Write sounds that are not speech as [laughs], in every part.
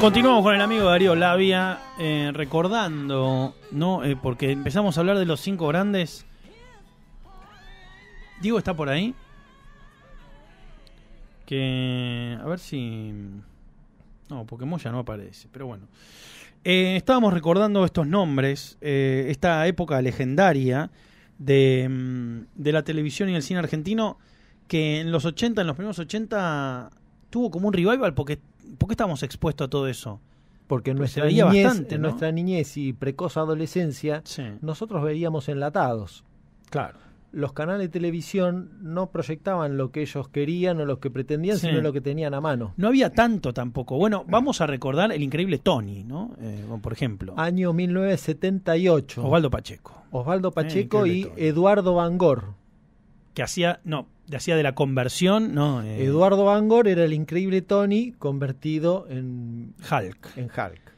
Continuamos con el amigo Darío Labia, eh, recordando, ¿no? Eh, porque empezamos a hablar de los cinco grandes. Diego está por ahí. Que. A ver si. No, Pokémon ya no aparece, pero bueno. Eh, estábamos recordando estos nombres, esta época legendaria de, mm, de la televisión y el cine argentino, que en los 80, en los primeros 80, tuvo como un revival porque ¿Por qué estamos expuestos a todo eso? Porque en pues nuestra, niñez, nuestra niñez y precoz adolescencia, nosotros veíamos enlatados. Claro. Los canales de televisión no proyectaban lo que ellos querían o lo que pretendían, sino lo que tenían a mano. No había tanto tampoco. Bueno, vamos a recordar el increíble Tony, ¿no? Eh, por ejemplo. Año 1978. Osvaldo Pacheco. Osvaldo eh, Pacheco y Eduardo Eduardo Bangor. Que hacía, no, hacía de la conversión, ¿no? Eh, Eduardo Angor era el increíble Tony convertido en Hulk. En Hulk.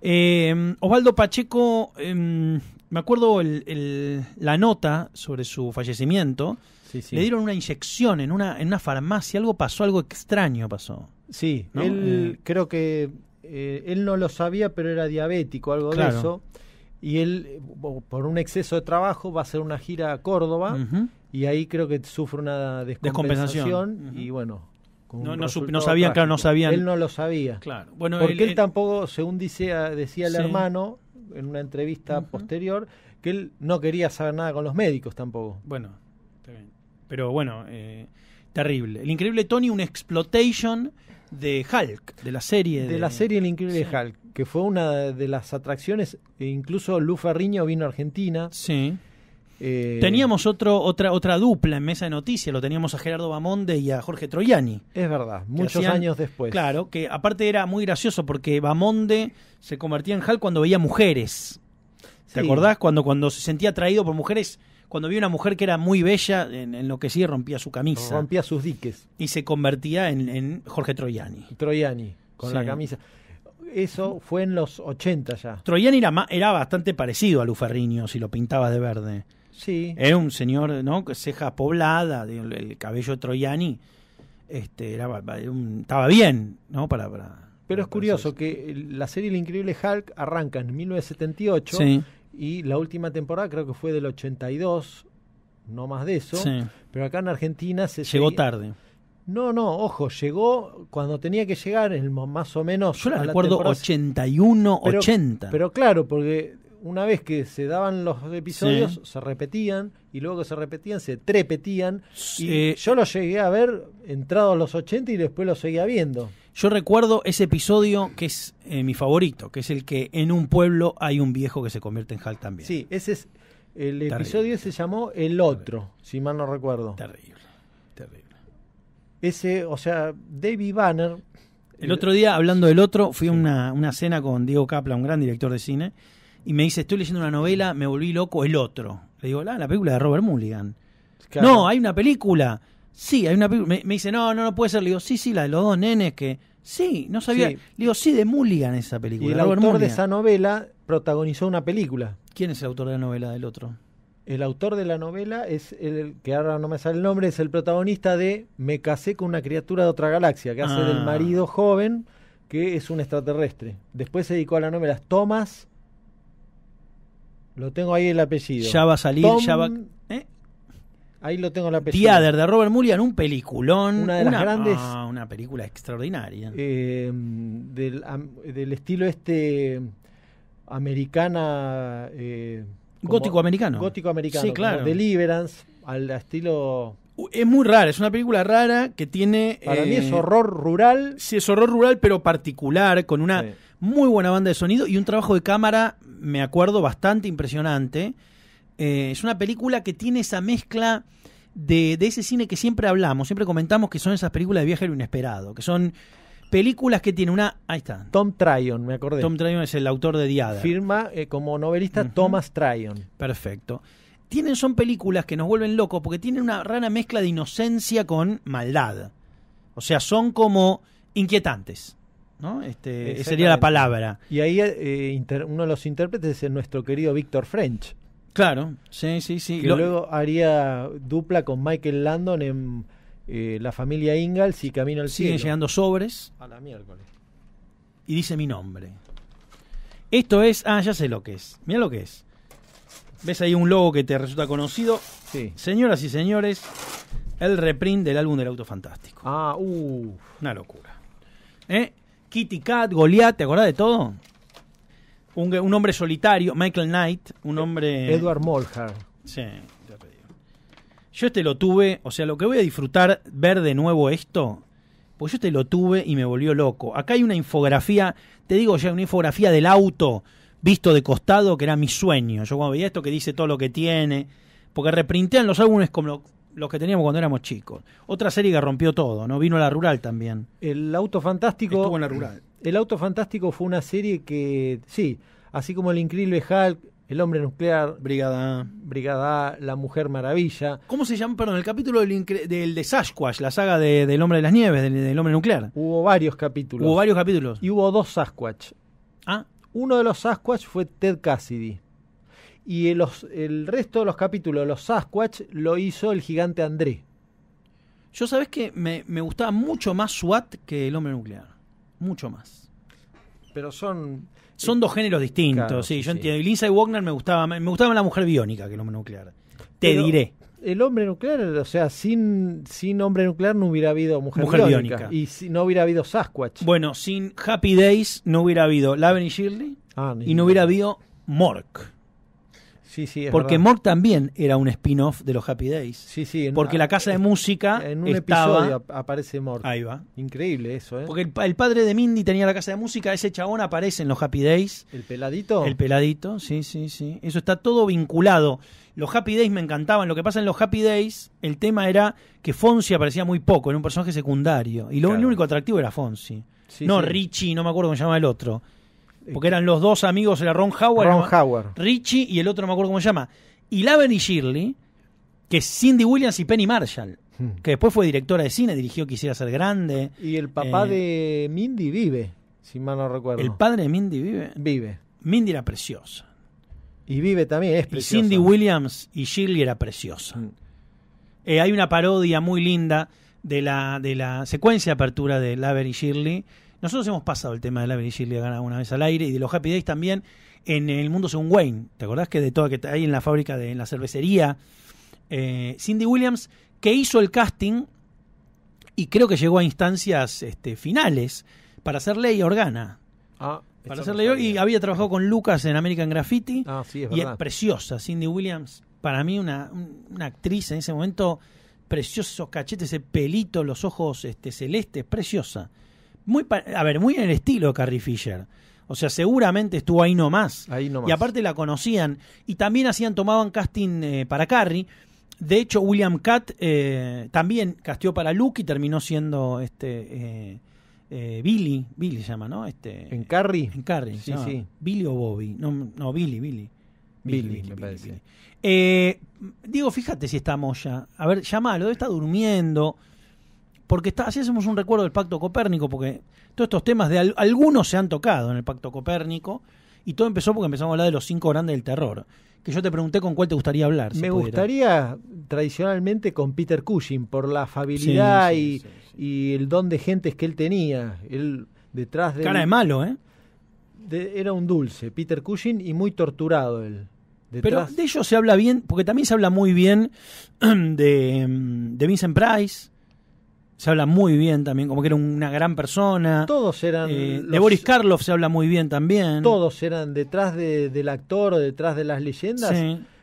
Em, Osvaldo Pacheco, em, me acuerdo la nota sobre su fallecimiento. Le dieron una inyección en una, en una farmacia, algo pasó, algo extraño pasó. Sí, él eh, creo que eh, él no lo sabía, pero era diabético, algo de eso y él, eh, por un exceso de trabajo, va a hacer una gira a Córdoba y ahí creo que sufre una descompensación, y bueno. no, no, sabían, claro, no sabían. Él no lo sabía. Claro. Bueno, porque él, tampoco, según dice, decía el hermano en una entrevista posterior, que él no quería saber nada con los médicos tampoco. Bueno, está bien. Pero bueno, eh, terrible. El increíble Tony, una exploitation de Hulk, de la serie. De, la serie El Increíble Hulk que fue una de las atracciones. E incluso Lu Ferriño vino a Argentina. Sí. Eh, teníamos otro, otra, otra dupla en Mesa de Noticias, lo teníamos a Gerardo Bamonde y a Jorge Troyani Es verdad, muchos años después. Claro, que aparte era muy gracioso porque Bamonde se convertía en Hal cuando veía mujeres. ¿Te acordás? Cuando, cuando se sentía atraído por mujeres, cuando vio una mujer que era muy bella, en, lo que sí rompía su camisa. Rompía sus diques. Y se convertía en, Jorge Troyani Troyani con la camisa eso fue en los 80 ya. Troyani era, bastante parecido a Luferriño si lo pintaba de verde. Sí. Era un señor, ¿no? ceja poblada el, cabello Troyani. Este, era, estaba bien, ¿no? Para, Pero es curioso que la serie El Increíble Hulk arranca en 1978 sí. y la última temporada creo que fue del 82, no más de eso. Pero acá en Argentina se llegó tarde. No, no, ojo, llegó cuando tenía que llegar, el más o menos. Yo recuerdo 81, 80. Pero claro, porque una vez que se daban los episodios, se repetían, y luego que se repetían, se trepetían. Y yo lo llegué a ver entrado a los 80 y después lo seguía viendo. Yo recuerdo ese episodio que es eh, mi favorito, que es el que en un pueblo hay un viejo que se convierte en Hal también. Sí, ese es. El episodio se llamó El Otro, si mal no recuerdo. Terrible, terrible. Ese, o sea, David Banner. El otro día, hablando del otro, fui a una, una cena con Diego Capla, un gran director de cine, y me dice, estoy leyendo una novela, me volví loco, el otro. Le digo, ah, la película de Robert Mulligan. No, hay una película. Sí, hay una película. Me, dice, no, no, no puede ser. Le digo, sí, sí, la de los dos nenes que... Sí, no sabía. Le digo, sí, de Mulligan esa película. el autor de esa novela protagonizó una película. ¿Quién es el autor de la novela del otro? El autor de la novela es el que ahora no me sale el nombre, es el protagonista de Me casé con una criatura de otra galaxia, que hace del ah. marido joven que es un extraterrestre. Después se dedicó a la novela Thomas. Lo tengo ahí el apellido. Ya va a salir, ¿eh? Ahí lo tengo el apellido. Theater de Robert Mulligan, un peliculón. Una de las grandes. Ah, una película extraordinaria. Eh, del, estilo este americana. Eh, Gótico americano. Gótico americano. Sí, claro. Deliverance, al estilo es muy rara, es una película rara que tiene. Para mí es eh, horror rural. Sí, es horror rural, pero particular, con una muy buena banda de sonido y un trabajo de cámara, me acuerdo, bastante impresionante. Eh, es una película que tiene esa mezcla de, de, ese cine que siempre hablamos, siempre comentamos que son esas películas de viajero inesperado, que son películas que tiene una. Ahí está. Tom Tryon, me acordé. Tom Tryon es el autor de Diada. Firma eh, como novelista Thomas Tryon. Perfecto. Tienen, son películas que nos vuelven locos porque tienen una rara mezcla de inocencia con maldad. O sea, son como inquietantes. ¿no? Este, sería la palabra. Y ahí eh, uno de los intérpretes es nuestro querido Víctor French. Claro, sí, sí, sí. y luego haría dupla con Michael Landon en eh, la familia Ingalls y Camino al Cielo. Siguen llegando sobres. A la miércoles. Y dice mi nombre. Esto es. Ah, ya sé lo que es. Mira lo que es. ¿Ves ahí un logo que te resulta conocido? Sí. Señoras y señores, el reprint del álbum del Auto Fantástico. Ah, uh. Una locura. ¿Eh? Kitty Cat, Goliath, ¿te acordás de todo? Un, hombre solitario, Michael Knight, un hombre. Edward Molhar. Sí. Yo este lo tuve, o sea, lo que voy a disfrutar ver de nuevo esto, pues yo este lo tuve y me volvió loco. Acá hay una infografía, te digo ya, una infografía del auto visto de costado, que era mi sueño. Yo cuando veía esto que dice todo lo que tiene, porque reprintean los álbumes como los que teníamos cuando éramos chicos. Otra serie que rompió todo, ¿no? Vino a la rural también. El auto fantástico. Estuvo en la rural. El auto fantástico fue una serie que, sí, así como el increíble Hulk, el hombre nuclear. Brigada Brigada La Mujer Maravilla. ¿Cómo se llama? Perdón, el capítulo del, de Sasquatch, la saga del Hombre de las Nieves, del, Hombre Nuclear. Hubo varios capítulos. Hubo varios capítulos. Y hubo dos Sasquatch. Ah. Uno de los Sasquatch fue Ted Cassidy. Y el, resto de los capítulos, los Sasquatch, lo hizo el gigante André. Yo sabes que me gustaba mucho más SWAT que el Hombre Nuclear. Mucho más pero son... Son dos géneros distintos, sí, yo Y Wagner me gustaba, me gustaba la mujer biónica que el hombre nuclear. Te diré. El hombre nuclear, o sea, sin, sin hombre nuclear no hubiera habido mujer, biónica, Y no hubiera habido Sasquatch. Bueno, sin Happy Days no hubiera habido Laven y Shirley ah, y no hubiera habido Mork. Porque Mork también era un spin-off de los Happy Days. porque la casa de música. En un episodio aparece Mork. Ahí va. Increíble eso, ¿eh? Porque el, padre de Mindy tenía la casa de música, ese chabón aparece en los Happy Days. ¿El peladito? El peladito, sí, sí, sí. Eso está todo vinculado. Los Happy Days me encantaban. Lo que pasa en los Happy Days, el tema era que Fonsi aparecía muy poco, era un personaje secundario. Y lo único atractivo era Fonsi. no Richie, no me acuerdo cómo se llama el otro. Porque eran los dos amigos, de Ron Howard. Ron Howard. Richie y el otro no me acuerdo cómo se llama. Y Laverne y Shirley, que es Cindy Williams y Penny Marshall, hmm. que después fue directora de cine, dirigió Quisiera ser grande. Y el papá eh, de Mindy vive, si mal no recuerdo. ¿El padre de Mindy vive? Vive. Mindy era preciosa. Y vive también, es preciosa. Y Cindy Williams y Shirley era preciosa. Hmm. Eh, hay una parodia muy linda de la, de la secuencia de apertura de Laverne y Shirley nosotros hemos pasado el tema de la Virgilia gana una vez al aire y de los Happy Days también en el mundo según Wayne. ¿Te acordás que de toda que hay en la fábrica, de, en la cervecería? Eh, Cindy Williams, que hizo el casting y creo que llegó a instancias este, finales para hacer Ley Organa. Ah, para hacer Y había trabajado con Lucas en American Graffiti. Ah, y es preciosa, Cindy Williams. Para mí, una, una actriz en ese momento precioso cachetes, ese pelito, los ojos este, celestes, preciosa. Muy, a ver, muy en el estilo de Carrie Fisher. O sea, seguramente estuvo ahí nomás. Ahí nomás. Y aparte la conocían. Y también hacían, tomaban casting eh, para Carrie. De hecho, William Catt eh, también casteó para Luke y terminó siendo este eh, eh, Billy. Billy se llama, ¿no? Este, ¿En Carrie? En Carrie, sí, sí. Billy o Bobby. No, no Billy, Billy. Billy, me parece. digo, fíjate si está Moya. A ver, llamalo, está durmiendo porque está, así hacemos un recuerdo del Pacto Copérnico, porque todos estos temas de algunos se han tocado en el Pacto Copérnico, y todo empezó porque empezamos a hablar de los cinco grandes del terror. Que yo te pregunté con cuál te gustaría hablar. me gustaría tradicionalmente con Peter Cushing, por la afabilidad y, y, el don de gentes que él tenía. Él detrás de. Cara de malo, ¿eh? era un dulce, Peter Cushing, y muy torturado él. Pero de ellos se habla bien, porque también se habla muy bien [clears throat] de, de Vincent Price, se habla muy bien también, como que era una gran persona. Todos eran. Eh, de Boris Karloff se habla muy bien también. Todos eran detrás del actor, detrás de las leyendas.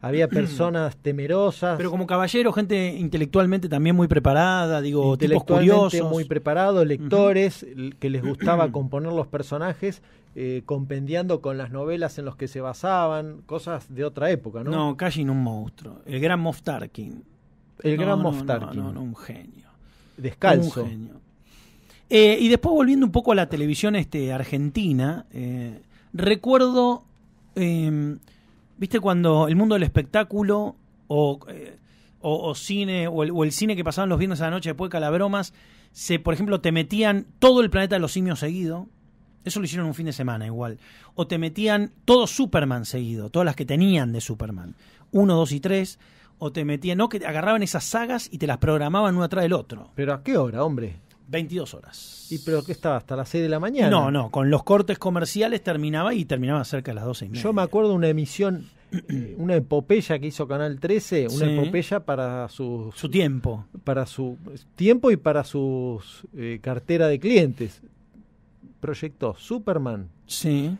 Había [clears throat] personas temerosas. Pero como caballero, gente intelectualmente también muy preparada, digo, intelectualmente muy preparado, lectores que les gustaba [clears throat] componer los personajes, eh, compendiando con las novelas en las que se basaban, cosas de otra época, ¿no? No, un monstruo. El gran Moff Tarkin. El gran no, Moff Tarkin. No, no, un genio descalzo. Eh, y después volviendo un poco a la televisión este, argentina, eh, recuerdo, em, viste cuando el mundo del espectáculo eh, o, o, cine o el, o el, cine que pasaban los viernes a la noche después de Calabromas, se, por ejemplo, te metían todo el planeta de los simios seguido. Eso lo hicieron un fin de semana igual. O te metían todo Superman seguido, todas las que tenían de Superman. Uno, dos y tres o te metían, no, que agarraban esas sagas y te las programaban uno atrás del otro. ¿Pero a qué hora, hombre? 22 horas. ¿Y pero qué estaba? ¿Hasta las 6 de la mañana? No, no, con los cortes comerciales terminaba y terminaba cerca de las 12 y media. Yo me acuerdo una emisión, [clears throat] una epopeya que hizo Canal 13, una epopeya para su, su tiempo. Para su tiempo y para su eh, cartera de clientes. Proyecto Superman. Sí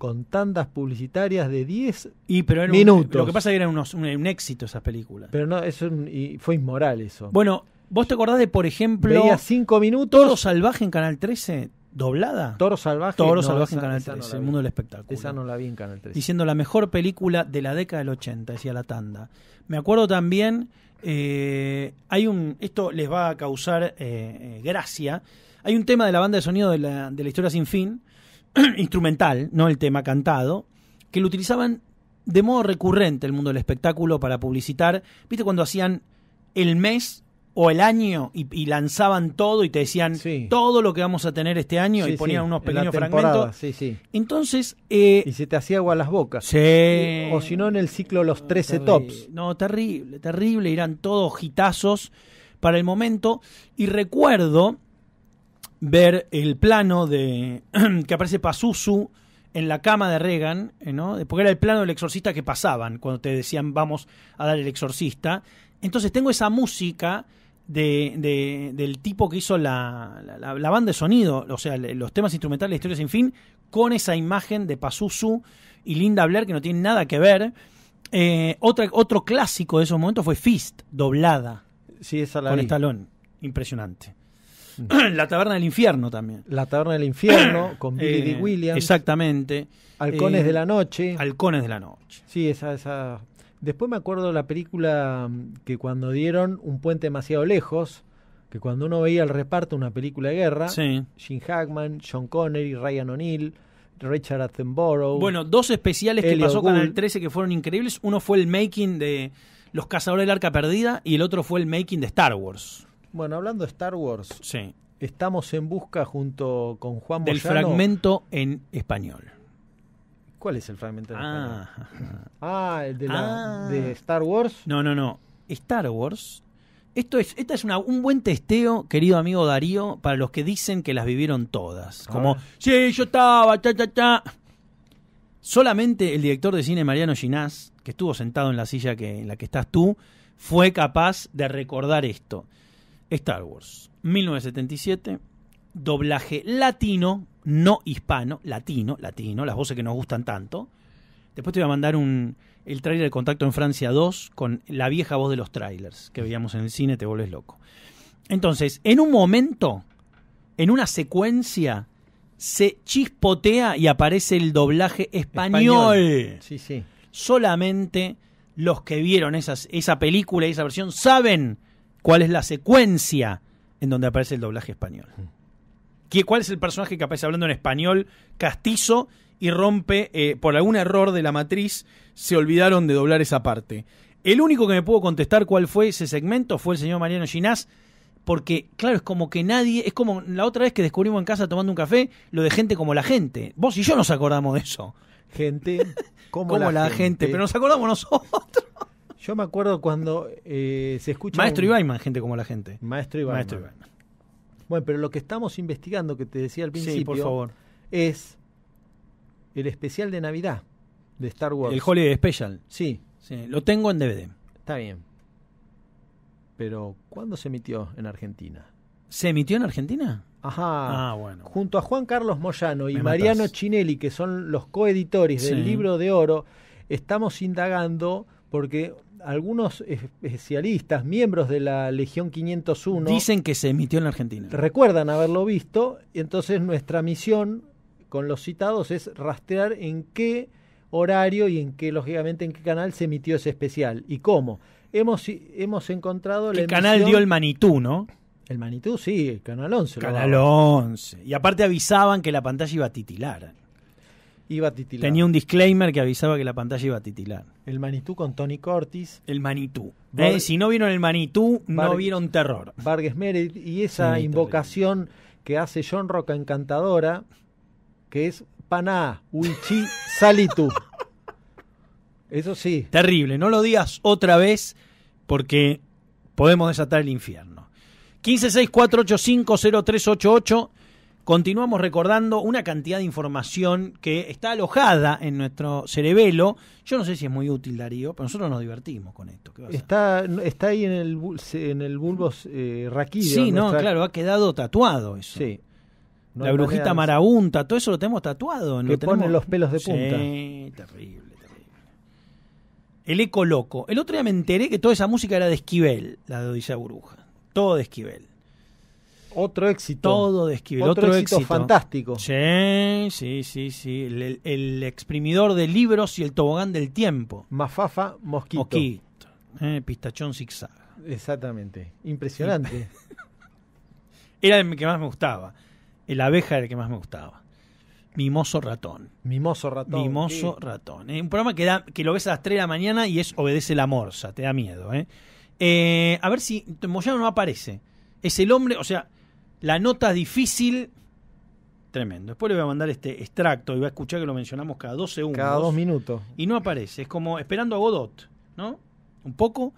con tandas publicitarias de 10 y, pero minutos. lo que pasa es que eran un, éxito esas películas. Pero no, eso y fue inmoral eso. Bueno, ¿vos te acordás de, por ejemplo, Veía cinco minutos, Toro Salvaje en Canal 13? ¿Doblada? Toro Salvaje. Toro Salvaje en Canal 13, el mundo del espectáculo. Esa no la vi en Canal 13. Diciendo la mejor película de la década del 80, decía la tanda. Me acuerdo también, eh, hay un, esto les va a causar eh, eh, gracia, hay un tema de la banda de sonido de la, de la historia sin fin, [clears throat] instrumental, no el tema cantado, que lo utilizaban de modo recurrente el mundo del espectáculo para publicitar. ¿Viste cuando hacían el mes o el año y, lanzaban todo y te decían todo lo que vamos a tener este año y ponían unos pequeños fragmentos? Entonces. Eh, y se te hacía agua a las bocas. O si no, en el ciclo Los 13 Tops. No, terrible, terrible. Eran todos gitazos para el momento. Y recuerdo ver el plano de [clears throat] que aparece Pazuzu en la cama de Reagan, eh, ¿no? porque era el plano del exorcista que pasaban cuando te decían vamos a dar el exorcista. Entonces tengo esa música de, del tipo que hizo la, banda de sonido, o sea, los temas instrumentales de Historias Sin Fin, con esa imagen de Pazuzu y Linda Blair que no tiene nada que ver. Eh, otra, otro clásico de esos momentos fue Fist, doblada. Con Estalón. Impresionante. [clears throat] La Taberna del Infierno también. La Taberna del Infierno, [clears throat] con Billy eh, Williams. Exactamente. Halcones eh, de la Noche. Halcones de la Noche. Sí, esa, Después me acuerdo la película mm, que cuando dieron Un puente demasiado lejos, que cuando uno veía el reparto una película de guerra, sí. Jim Hackman, John Connery, Ryan O'Neill, Richard Attenborough. Bueno, dos especiales que pasó con el 13 que fueron increíbles. Uno fue el making de Los Cazadores del Arca Perdida y el otro fue el making de Star Wars. Bueno, hablando de Star Wars, sí. estamos en busca junto con Juan Del fragmento en español. ¿Cuál es el fragmento en ah. español? Ah, el ah. de, Star Wars. No, no, no. Star Wars esto es, esta es un buen testeo, querido amigo Darío, para los que dicen que las vivieron todas. Como, sí, yo estaba, cha, cha, cha. Solamente el director de cine Mariano Ginás, que estuvo sentado en la silla que, en la que estás tú, fue capaz de recordar esto. Star Wars, 1977, doblaje latino, no hispano, latino, latino, las voces que nos gustan tanto. Después te voy a mandar un, el tráiler de Contacto en Francia 2 con la vieja voz de los trailers que veíamos en el cine, te vuelves loco. Entonces, en un momento, en una secuencia, se chispotea y aparece el doblaje español. Sí, sí. Solamente los que vieron esa película y esa versión saben cuál es la secuencia en donde aparece el doblaje español. ¿Qué, ¿Cuál es el personaje que aparece hablando en español castizo y rompe, eh, por algún error de la matriz, se olvidaron de doblar esa parte? El único que me pudo contestar cuál fue ese segmento fue el señor Mariano Ginás, porque claro, es como que nadie, es como la otra vez que descubrimos en casa tomando un café, lo de gente como la gente. Vos y yo nos acordamos de eso. Gente [laughs] como, la, gente, pero nos acordamos nosotros. Yo me acuerdo cuando eh, se escucha. Maestro Ibaiman, gente como la gente. Maestro Ibaiman. Maestro Bueno, pero lo que estamos investigando, que te decía al principio, sí, por favor. es el especial de Navidad de Star Wars. El Holiday Special. Sí. Lo tengo en DVD. Está bien. Pero, ¿cuándo se emitió en Argentina? ¿Se emitió en Argentina? Ajá. Ah, bueno. Junto a Juan Carlos Moyano y Mariano Chinelli, que son los coeditores del libro de oro, estamos indagando porque algunos especialistas, miembros de la Legión 501... Dicen que se emitió en la Argentina. Recuerdan haberlo visto, y entonces nuestra misión con los citados es rastrear en qué horario y en qué, lógicamente, en qué canal se emitió ese especial y cómo. Hemos, hemos encontrado... El canal dio el Manitú, ¿no? El Manitú, sí, el Canal 11. Canal 11. Y aparte avisaban que la pantalla iba a titilar. Iba a titilar. Tenía un disclaimer que avisaba que la pantalla iba a titilar. El Manitú con Tony Cortis. El Manitú. Eh, si no vieron el Manitú, no vieron terror. Vargas Meredith y esa invocación que hace John Roca encantadora, que es Paná, Uichi, salitú. [laughs] Eso sí. Terrible. No lo digas otra vez porque podemos desatar el infierno. 1564850388 continuamos recordando una cantidad de información que está alojada en nuestro cerebelo. Yo no sé si es muy útil, Darío, pero nosotros nos divertimos con esto. está, está ahí en el, en el bulbo eh, raquídeo. Sí, no, claro, ha quedado tatuado eso. la brujita marabunta, todo eso lo tenemos tatuado. Que ponen los pelos de punta. Sí, terrible, terrible. El eco loco. El otro día me enteré que toda esa música era de Esquivel, la de Odisea Bruja. Todo de Esquivel. Otro éxito. Todo de Esquivel. Otro, éxito, fantástico. Sí, sí, sí, sí. El, exprimidor de libros y el tobogán del tiempo. Mafafa Mosquito. Mosquito. Eh, pistachón zigzag. Exactamente. Impresionante. [laughs] Era el que más me gustaba. El abeja era el que más me gustaba. Mimoso ratón. Mimoso ratón. Mimoso ratón. Eh, un programa que, da, que lo ves a las 3 de la mañana y es obedece la morsa. Te da miedo, eh. Eh, a ver si Moyano no aparece. Es el hombre, o sea, la nota difícil, tremendo. Después le voy a mandar este extracto y va a escuchar que lo mencionamos cada dos segundos. Cada dos minutos. Y no aparece, es como esperando a Godot, ¿no? Un poco.